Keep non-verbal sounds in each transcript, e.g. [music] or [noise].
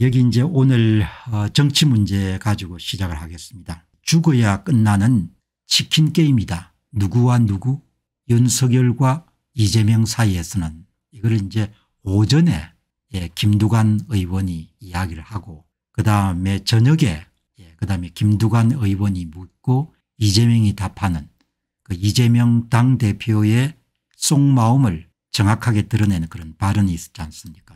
여기 이제 오늘 어, 정치 문제 가지고 시작을 하겠습니다. 죽어야 끝나는 치킨 게임이다. 누구와 누구 윤석열과 이재명 사이에서는 이걸 이제 오전에 예, 김두관 의원이 이야기를 하고 그다음에 저녁에 예, 그다음에 김두관 의원이 묻고 이재명이 답하는 그 이재명 당대표의 속마음을 정확하게 드러내는 그런 발언이 있었지 않습니까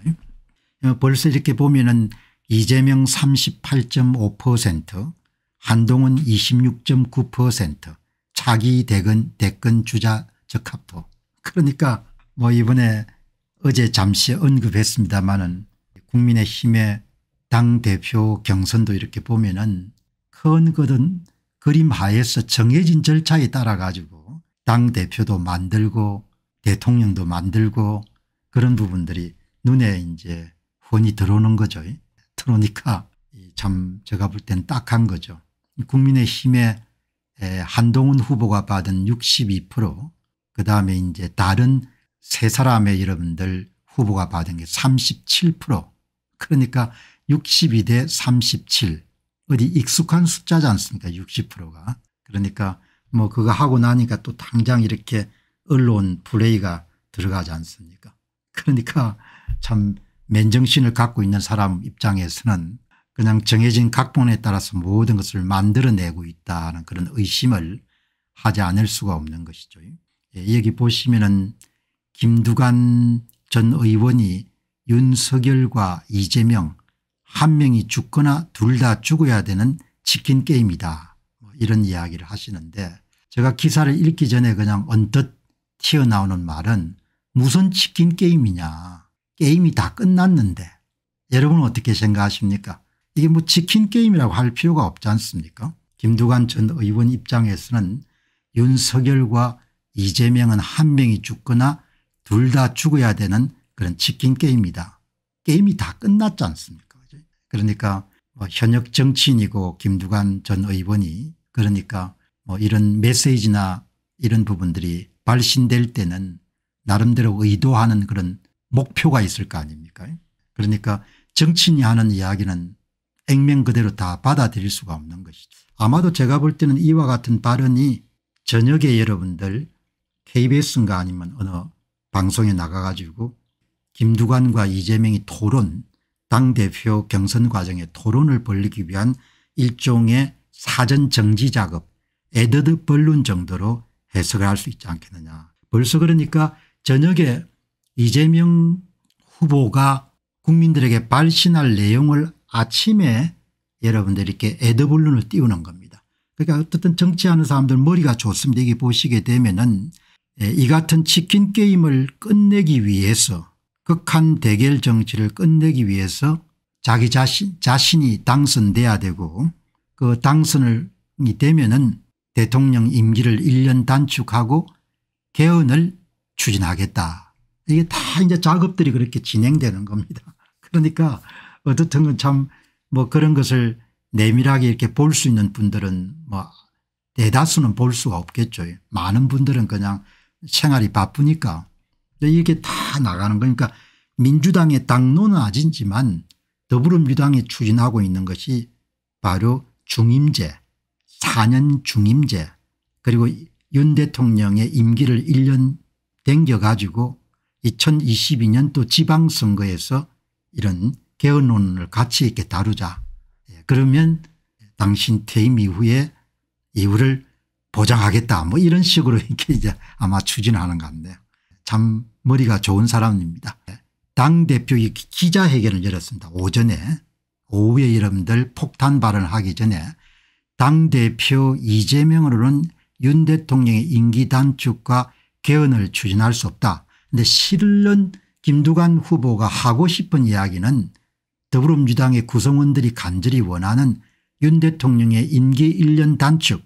어, 벌써 이렇게 보면은 이재명 38.5% 한동훈 26.9% 차기 대근 대권 주자 적합도 그러니까 뭐 이번에 어제 잠시 언급했습니다마는 국민의힘의 당대표 경선도 이렇게 보면은 큰 거든 그림 하에서 정해진 절차에 따라 가지고 당대표도 만들고 대통령도 만들고 그런 부분들이 눈에 이제 후원이 들어오는 거죠. 그러니까 참 제가 볼 땐 딱한 거죠. 국민의힘의 한동훈 후보가 받은 62%그 다음에 이제 다른 세 사람의 여러분들 후보가 받은 게37% 그러니까 62 대 37 어디 익숙한 숫자지 않습니까 60%가 그러니까 뭐 그거 하고 나니까 또 당장 이렇게 언론 플레이가 들어가지 않습니까 그러니까 참 맨정신을 갖고 있는 사람 입장에서는 그냥 정해진 각본에 따라서 모든 것을 만들어내고 있다는 그런 의심을 하지 않을 수가 없는 것이죠. 예, 여기 보시면은 김두관 전 의원이 윤석열과 이재명 한 명이 죽거나 둘 다 죽어야 되는 치킨 게임이다 뭐 이런 이야기를 하시는데 제가 기사를 읽기 전에 그냥 언뜻 튀어나오는 말은 무슨 치킨 게임이냐 게임이 다 끝났는데 여러분은 어떻게 생각하십니까 이게 뭐 지킨 게임이라고 할 필요가 없지 않습니까 김두관 전 의원 입장에서는 윤석열과 이재명은 한 명이 죽거나 둘 다 죽어야 되는 그런 치킨 게임이다. 게임이 다 끝났지 않습니까 그러니까 뭐 현역 정치인이고 김두관 전 의원이 그러니까 뭐 이런 메시지나 이런 부분들이 발신될 때는 나름대로 의도하는 그런 목표가 있을 거 아닙니까 그러니까 정치인이 하는 이야기는 액면 그대로 다 받아들일 수가 없는 것이죠. 아마도 제가 볼 때는 이와 같은 발언이 저녁에 여러분들 KBS인가 아니면 어느 방송에 나가가지고 김두관과 이재명이 토론 당대표 경선 과정의 토론을 벌리기 위한 일종의 사전 정지 작업 에드드 벌룬 정도로 해석을 할 수 있지 않겠느냐. 벌써 그러니까 저녁에 이재명 후보가 국민들에게 발신할 내용을 아침에 여러분들께 에드블룬을 띄우는 겁니다. 그러니까 어쨌든 정치하는 사람들 머리가 좋습니다. 이게 보시게 되면은 예, 이 같은 치킨 게임을 끝내기 위해서 극한 대결 정치를 끝내기 위해서 자기 자신, 자신이 당선돼야 되고 그 당선이 되면은 대통령 임기를 1년 단축하고 개헌을 추진하겠다 이게 다 이제 작업들이 그렇게 진행되는 겁니다. [laughs] 그러니까 어떻든 참뭐 그런 것을 내밀하게 이렇게 볼 수 있는 분들은 뭐 대다수는 볼 수가 없겠죠. 많은 분들은 그냥 생활이 바쁘니까 이게 렇다 나가는 거니까 그러니까 민주당의 당론은 아니지만 더불어민주당이 추진하고 있는 것이 바로 중임제 4년 중임제 그리고 윤 대통령의 임기를 1년 댕겨가지고 2022년 또 지방선거에서 이런 개헌론을 같이 이렇게 다루자. 예, 그러면 당신 퇴임 이후에 이후를 보장하겠다 뭐 이런 식으로 [laughs] 이렇게 이제 아마 추진하는 건데 참 머리가 좋은 사람입니다. 예, 당대표 기자회견을 열었습니다. 오전에 오후에 여러분들 폭탄 발언을 하기 전에 당대표 이재명으로는 윤 대통령의 임기 단축과 개헌을 추진할 수 없다. 근데 실은 김두관 후보가 하고 싶은 이야기는 더불어민주당의 구성원들이 간절히 원하는 윤 대통령의 임기 1년 단축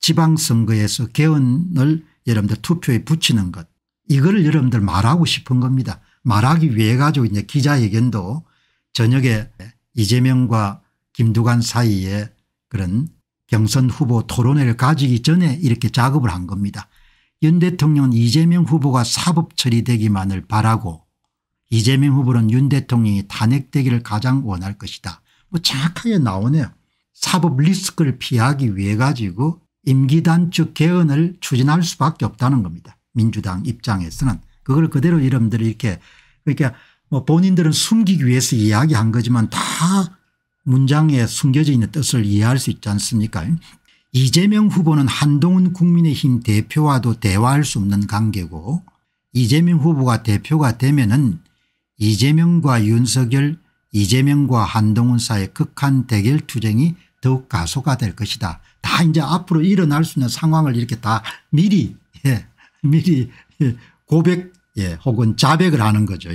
지방선거에서 개헌을 여러분들 투표에 붙이는 것 이거를 여러분들 말하고 싶은 겁니다. 말하기 위해 가지고 이제 기자회견도 저녁에 이재명과 김두관 사이에 그런 경선 후보 토론회를 가지기 전에 이렇게 작업을 한 겁니다. 윤 대통령은 이재명 후보가 사법 처리되기만을 바라고 이재명 후보는 윤 대통령이 탄핵되기를 가장 원할 것이다. 뭐 정확하게 나오네요. 사법 리스크를 피하기 위해 가지고 임기단축 개헌을 추진할 수밖에 없다는 겁니다. 민주당 입장에서는 그걸 그대로 이름들이 이렇게 그러니까 뭐 본인들은 숨기기 위해서 이야기한 거지만 다 문장에 숨겨져 있는 뜻을 이해할 수 있지 않습니까 이재명 후보는 한동훈 국민의힘 대표와도 대화할 수 없는 관계고 이재명 후보가 대표가 되면 은 이재명과 윤석열 이재명과 한동훈 사이의 극한 대결 투쟁이 더욱 가소가 될 것이다. 다 이제 앞으로 일어날 수 있는 상황을 이렇게 다 미리 예, 미리 예, 고백 예, 혹은 자백을 하는 거죠.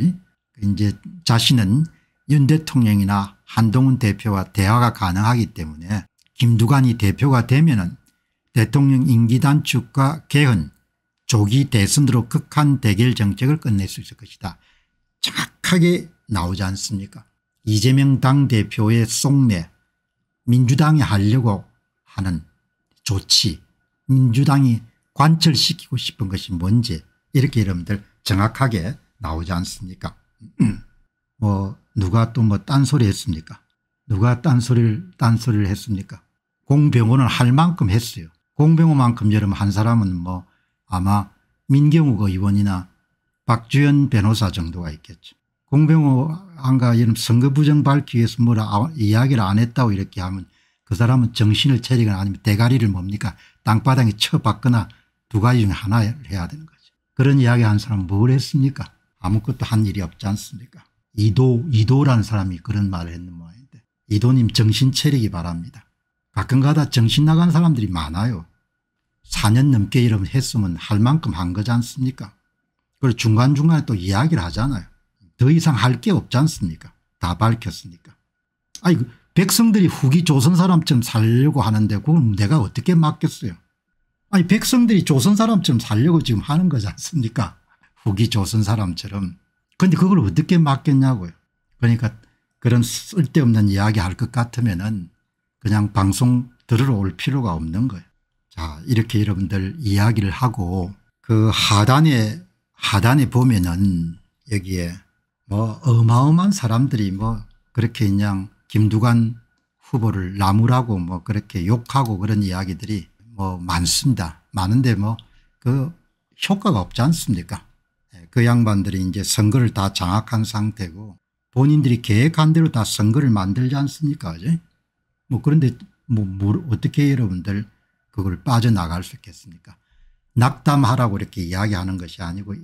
이제 자신은 윤 대통령이나 한동훈 대표와 대화가 가능하기 때문에 김두관이 대표가 되면 은 대통령 임기 단축과 개헌 조기 대선으로 극한 대결 정책을 끝낼 수 있을 것이다. 정확하게 나오지 않습니까 이재명 당대표의 속내 민주당이 하려고 하는 조치 민주당이 관철시키고 싶은 것이 뭔지 이렇게 여러분들 정확하게 나오지 않습니까 [clears throat] 뭐 누가 또 뭐 딴소리 했습니까 누가 딴소리를 딴소리를 했습니까 공병호는 할 만큼 했어요. 공병호만큼 여름 한 사람은 뭐 아마 민경욱 의원이나 박주현 변호사 정도가 있겠죠. 공병호 안가 이런 선거 부정 밝기 위해서 뭐라 아, 이야기를 안 했다고 이렇게 하면 그 사람은 정신을 차리거나 아니면 대가리를 뭡니까 땅바닥에 쳐박거나 두 가지 중에 하나를 해야 되는 거죠. 그런 이야기 한 사람 은뭘 했습니까 아무것도 한 일이 없지 않습니까 이도 이도라는 사람이 그런 말을 했는 모양인데 이도님 정신 차리기 바랍니다. 가끔가다 정신 나간 사람들이 많아요. 4년 넘게 이런 했으면 할 만큼 한 거지 않습니까 그걸 중간중간에 또 이야기를 하잖아요. 더 이상 할 게 없지 않습니까 다 밝혔으니까. 아니 그 백성들이 후기 조선 사람처럼 살려고 하는데 그걸 내가 어떻게 맡겠어요 아니 백성들이 조선 사람처럼 살려고 지금 하는 거지 않습니까 후기 조선 사람처럼. 근데 그걸 어떻게 맡겠냐고요 그러니까 그런 쓸데없는 이야기 할 것 같으면 은 그냥 방송 들으러 올 필요가 없는 거예요. 자 이렇게 여러분들 이야기를 하고 그 하단에 하단에 보면은 여기에 뭐 어마어마한 사람들이 뭐 그렇게 그냥 김두관 후보를 나무라고 뭐 그렇게 욕하고 그런 이야기들이 뭐 많습니다. 많은데 뭐 그 효과가 없지 않습니까 예, 그 양반들이 이제 선거를 다 장악한 상태고 본인들이 계획한 대로 다 선거를 만들지 않습니까 그지? 뭐 그런데 뭐, 뭐 어떻게 여러분들 그걸 빠져나갈 수 있겠습니까 낙담하라고 이렇게 이야기하는 것이 아니고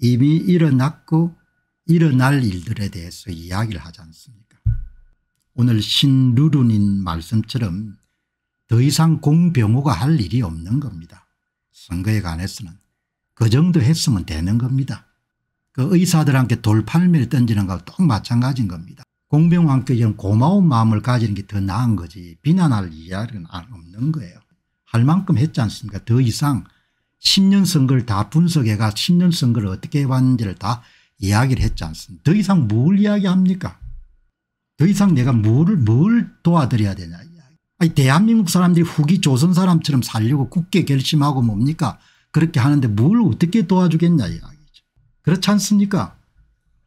이미 일어났고 일어날 일들에 대해서 이야기를 하지 않습니까 오늘 신루룬인 말씀처럼 더 이상 공병호가 할 일이 없는 겁니다. 선거에 관해서는. 그 정도 했으면 되는 겁니다. 그 의사들한테 돌팔매를 던지는 거하똑 마찬가지인 겁니다. 공병왕께처럼 고마운 마음을 가지는 게 더 나은 거지 비난할 이야기는 없는 거예요. 할 만큼 했지 않습니까 더 이상 10년 선거를 다 분석해가 10년 선거를 어떻게 해왔는지를 다 이야기를 했지 않습니까 더 이상 뭘 이야기합니까 더 이상 내가 뭘, 뭘 도와드려야 되냐 아니 대한민국 사람들이 후기 조선 사람처럼 살려고 굳게 결심하고 뭡니까 그렇게 하는데 뭘 어떻게 도와주겠냐 이야기죠 그렇지 않습니까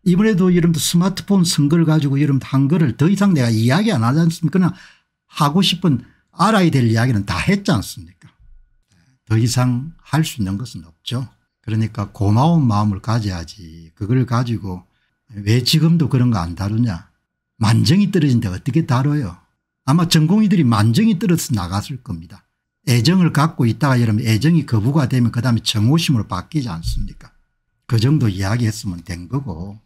이번에도 여러분들 스마트폰 선거를 가지고 여러분들 한 거를 더 이상 내가 이야기 안 하지 않습니까? 그러 하고 싶은 알아야 될 이야기는 다 했지 않습니까? 더 이상 할 수 있는 것은 없죠. 그러니까 고마운 마음을 가져야지 그걸 가지고 왜 지금도 그런 거 안 다루냐 만정이 떨어진데 어떻게 다뤄요 아마 전공의들이 만정이 떨어서 나갔을 겁니다 애정을 갖고 있다가 여러분 애정이 거부가 되면 그 다음에 정오심으로 바뀌지 않습니까 그 정도 이야기했으면 된 거고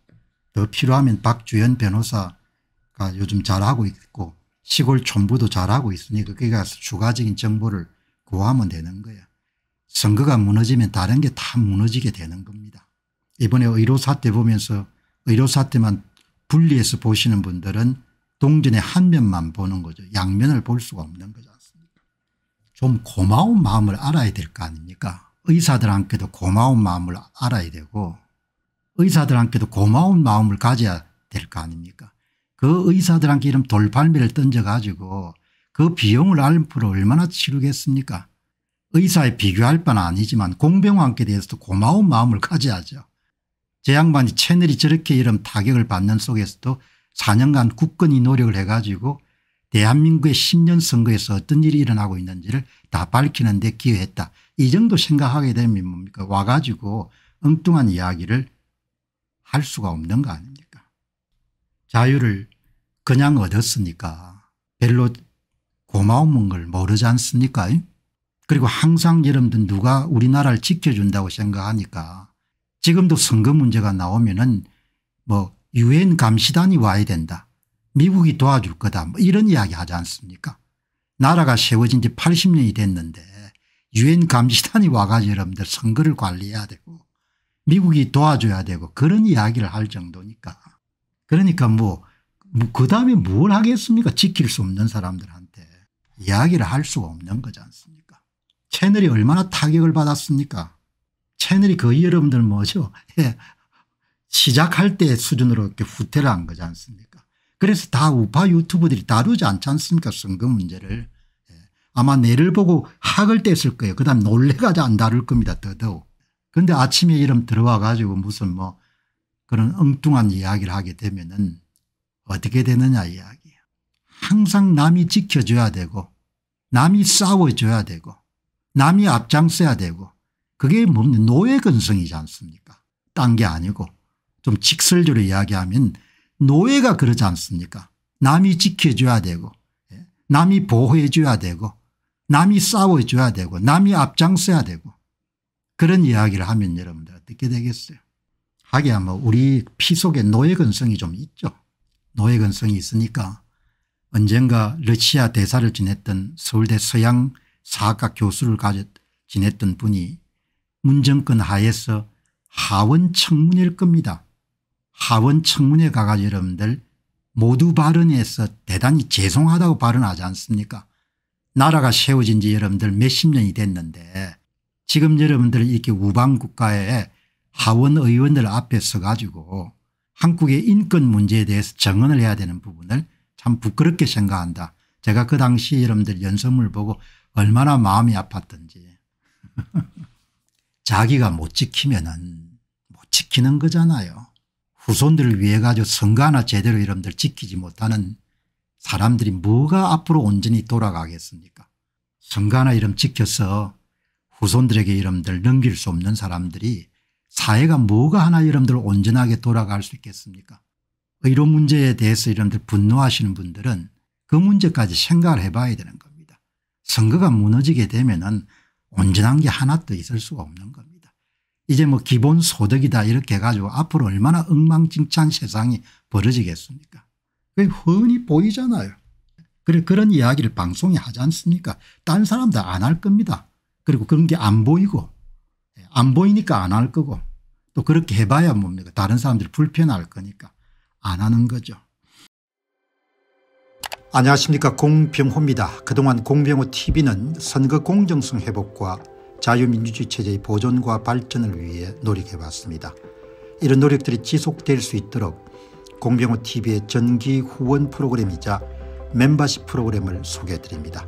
더 필요하면 박주연 변호사가 요즘 잘하고 있고 시골 촌부도 잘하고 있으니 거기 가서 추가적인 정보를 구하면 되는 거야. 선거가 무너지면 다른 게 다 무너지게 되는 겁니다. 이번에 의료사태 보면서 의료사태만 분리해서 보시는 분들은 동전의 한 면만 보는 거죠. 양면을 볼 수가 없는 거지 않습니까 좀 고마운 마음을 알아야 될 거 아닙니까 의사들한테도 고마운 마음을 알아야 되고 의사들한테도 고마운 마음을 가져야 될 거 아닙니까 그 의사들한테 이런 돌팔매를 던져가지고 그 비용을 알프로 얼마나 치르겠습니까 의사에 비교할 바는 아니지만 공병왕께 대해서도 고마운 마음을 가져야죠. 제 양반이 채널이 저렇게 이런 타격을 받는 속에서도 4년간 굳건히 노력을 해가지고 대한민국의 10년 선거에서 어떤 일이 일어나고 있는지를 다 밝히는 데 기여했다. 이 정도 생각하게 되면 뭡니까 와가지고 엉뚱한 이야기를 할 수가 없는 거 아닙니까 자유를 그냥 얻었으니까 별로 고마운 걸 모르지 않습니까 그리고 항상 여러분들 누가 우리나라를 지켜준다고 생각하니까 지금도 선거 문제가 나오면 은뭐 유엔 감시단이 와야 된다. 미국이 도와줄 거다. 뭐 이런 이야기 하지 않습니까 나라가 세워진 지 80년이 됐는데 유엔 감시단이 와가지고 여러분들 선거를 관리해야 되고 미국이 도와줘야 되고 그런 이야기를 할 정도니까. 그러니까 뭐그 뭐 다음에 뭘 하겠습니까 지킬 수 없는 사람들한테 이야기를 할 수가 없는 거지 않습니까 채널이 얼마나 타격을 받았습니까 채널이 거의 여러분들 뭐죠 예. 시작할 때 수준으로 이렇게 후퇴를 한 거지 않습니까 그래서 다 우파 유튜브들이 다루지 않지 않습니까 선거 문제를 예. 아마 내를 보고 학을 뗐을 거예요 그 다음 놀래가지 안 다룰 겁니다 더더욱 그런데 아침에 이름 들어와 가지고 무슨 뭐 그런 엉뚱한 이야기를 하게 되면은 어떻게 되느냐 이야기야. 항상 남이 지켜줘야 되고 남이 싸워줘야 되고 남이 앞장서야 되고 그게 뭡니까 노예 근성이지 않습니까 딴 게 아니고 좀 직설적으로 이야기하면 노예가 그러지 않습니까 남이 지켜줘야 되고 예, 남이 보호해줘야 되고 남이 싸워줘야 되고 남이 앞장서야 되고 그런 이야기를 하면 여러분들 어떻게 되겠어요 하기야 뭐 우리 피 속에 노예근성이 좀 있죠. 노예근성이 있으니까 언젠가 러시아 대사를 지냈던 서울대 서양 사학과 교수를 가졌 지냈던 분이 문정권 하에서 하원 청문회일 겁니다. 하원 청문회 가가 지 여러분들 모두 발언에서 대단히 죄송하다고 발언하지 않습니까 나라가 세워진 지 여러분들 몇십 년이 됐는데 지금 여러분들 이렇게 우방국가의 하원의원들 앞에 서가지고 한국의 인권 문제에 대해서 정언을 해야 되는 부분을 참 부끄럽게 생각한다. 제가 그 당시 여러분들 연설문을 보고 얼마나 마음이 아팠던지. [laughs] 자기가 못 지키면은 못 지키는 거잖아요. 후손들을 위해 가지고 선거 하나 제대로 여러분들 지키지 못하는 사람들이 뭐가 앞으로 온전히 돌아가겠습니까? 선거 하나 이름 지켜서 후손들에게 여러분들 넘길 수 없는 사람들이 사회가 뭐가 하나 여러분들 온전하게 돌아갈 수 있겠습니까 이런 문제에 대해서 여러분들 분노하시는 분들은 그 문제까지 생각을 해봐야 되는 겁니다. 선거가 무너지게 되면 은 온전한 게 하나도 있을 수가 없는 겁니다. 이제 뭐 기본 소득이다 이렇게 해가지고 앞으로 얼마나 엉망진창 세상이 벌어지겠습니까 그게 흔히 보이잖아요. 그래 그런 이야기를 방송에 하지 않습니까 딴 사람도 안 할 겁니다. 그리고 그런 게 안 보이고 예, 안 보이니까 안 할 거고 또 그렇게 해봐야 뭡니까 다른 사람들이 불편할 거니까 안 하는 거죠. 안녕하십니까 공병호입니다. 그동안 공병호 tv는 선거 공정성 회복과 자유민주주의 체제의 보존과 발전을 위해 노력해왔습니다. 이런 노력들이 지속될 수 있도록 공병호 tv의 전기 후원 프로그램이자 멤버십 프로그램을 소개해드립니다.